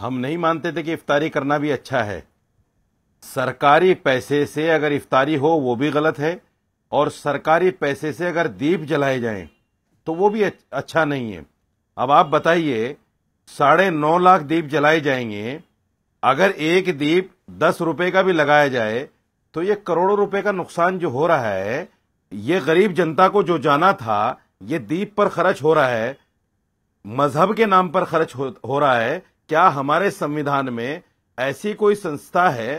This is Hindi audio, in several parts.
हम नहीं मानते थे कि इफ्तारी करना भी अच्छा है सरकारी पैसे से अगर इफ्तारी हो वो भी गलत है और सरकारी पैसे से अगर दीप जलाए जाएं तो वो भी अच्छा नहीं है अब आप बताइए साढ़े नौ लाख दीप जलाए जाएंगे अगर एक दीप दस रुपए का भी लगाया जाए तो ये करोड़ों रुपए का नुकसान जो हो रहा है ये गरीब जनता को जो जाना था ये दीप पर खर्च हो रहा है मजहब के नाम पर खर्च हो, हो रहा है क्या हमारे संविधान में ऐसी कोई संस्था है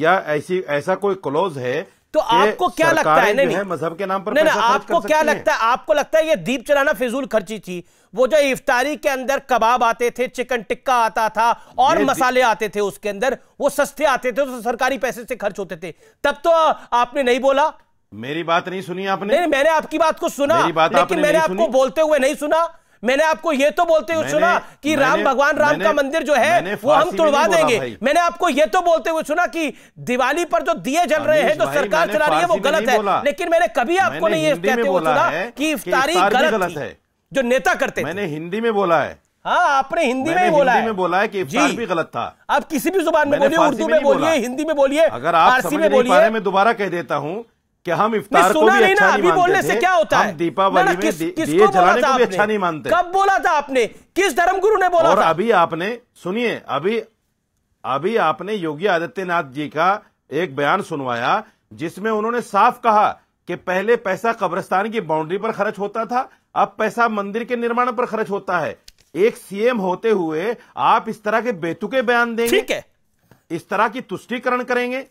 या ऐसी ऐसा कोई क्लोज है तो आपको क्या लगता है नहीं, मजहब के नाम पर नहीं, नहीं आपको क्या लगता है आपको लगता है ये दीप चलाना फिजूल खर्ची थी वो जो इफ्तारी के अंदर कबाब आते थे चिकन टिक्का आता था और मसाले आते थे उसके अंदर वो सस्ते आते थे तो सरकारी पैसे से खर्च होते थे तब तो आपने नहीं बोला मेरी बात नहीं सुनी आपने नहीं मैंने आपकी बात को सुना लेकिन मैंने आपको बोलते हुए नहीं सुना मैंने आपको यह तो बोलते हुए सुना कि राम भगवान राम का मंदिर जो है वो हम तोड़वा देंगे मैंने आपको यह तो बोलते हुए सुना कि दिवाली पर जो दिए जल रहे हैं जो तो सरकार चला रही है वो गलत है लेकिन मैंने कभी आपको नहीं कहते हुए सुना कि इफ्तारी गलत है जो नेता करते मैंने हिंदी में बोला है हाँ आपने हिंदी में बोला है बोला है कि भी गलत था आप किसी भी जुबान में बोलिए उर्दू में बोलिए हिंदी में बोलिए अगर आप में बोलिए मैं दोबारा कह देता हूँ कि हम इफ्तार को भी अच्छा नहीं, बोलने से क्या होता है दीपावली में दिए जलाने को भी अच्छा नहीं मानते कब बोला था आपने किस धर्मगुरु ने बोला और अभी आपने सुनिए अभी अभी आपने योगी आदित्यनाथ जी का एक बयान सुनवाया जिसमें उन्होंने साफ कहा कि पहले पैसा कब्रिस्तान की बाउंड्री पर खर्च होता था अब पैसा मंदिर के निर्माण पर खर्च होता है एक सीएम होते हुए आप इस तरह के बेतुके बयान देंगे ठीक है इस तरह की तुष्टिकरण करेंगे